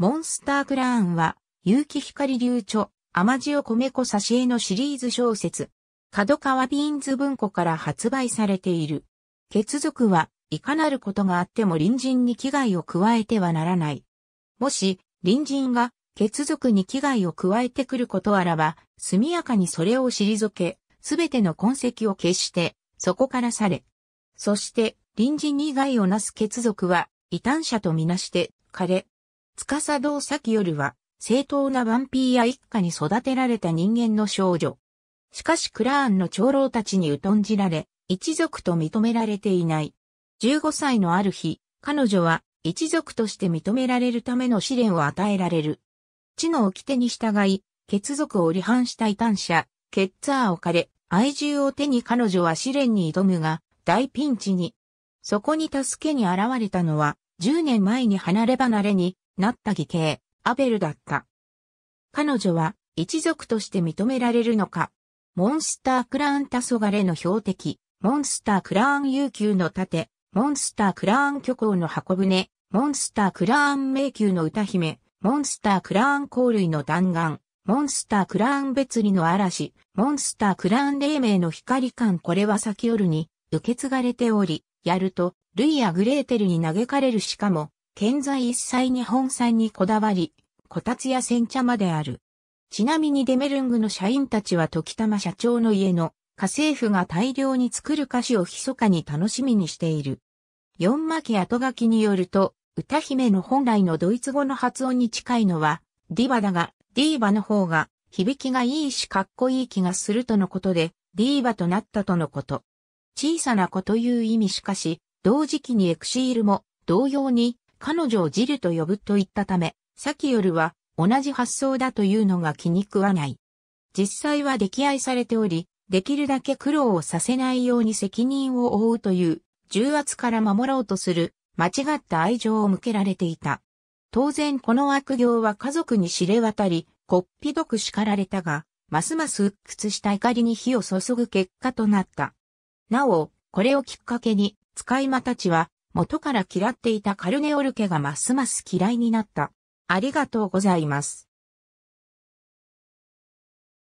モンスタークラーンは、有機光流著、甘塩米粉差し絵のシリーズ小説。角川ビーンズ文庫から発売されている。血族は、いかなることがあっても隣人に危害を加えてはならない。もし、隣人が、血族に危害を加えてくることあらば、速やかにそれを退け、すべての痕跡を消して、そこから去れ。そして、隣人以外をなす血族は、異端者とみなして、枯れ、司堂咲夜は、正当なヴァンピーや一家に育てられた人間の少女。しかしクラーンの長老たちに疎んじられ、一族と認められていない。15歳のある日、彼女は一族として認められるための試練を与えられる。地の掟に従い、血族を離反した異端者、ケッツァーを枯れ、愛獣を手に彼女は試練に挑むが、大ピンチに。そこに助けに現れたのは、10年前に離れ離れになった義兄、アベルだった。彼女は一族として認められるのか。モンスタークラーン黄昏の標的、モンスタークラーン悠久の盾、モンスタークラーン虚構の箱舟、モンスタークラーン迷宮の歌姫、モンスタークラーン香類の弾丸、モンスタークラーン別離の嵐、モンスタークラーン黎明の光感これは先夜に受け継がれており、やると、ルイやグレーテルに嘆かれるしかも、現在一切日本産にこだわり、こたつや煎茶まである。ちなみにデメルングの社員たちは時たま社長の家の家政婦が大量に作る菓子を密かに楽しみにしている。四巻後書きによると、歌姫の本来のドイツ語の発音に近いのは、ディバだが、ディーバの方が、響きがいいしかっこいい気がするとのことで、ディーバとなったとのこと。小さな子という意味しかし、同時期にエクシールも同様に彼女をジルと呼ぶと言ったため、さきヨは同じ発想だというのが気に食わない。実際は溺愛されており、できるだけ苦労をさせないように責任を負うという重圧から守ろうとする間違った愛情を向けられていた。当然この悪行は家族に知れ渡り、こっぴどく叱られたが、ますます鬱屈した怒りに火を注ぐ結果となった。なお、これをきっかけに、使い魔たちは元から嫌っていたカルネオルケがますます嫌いになった。ありがとうございます。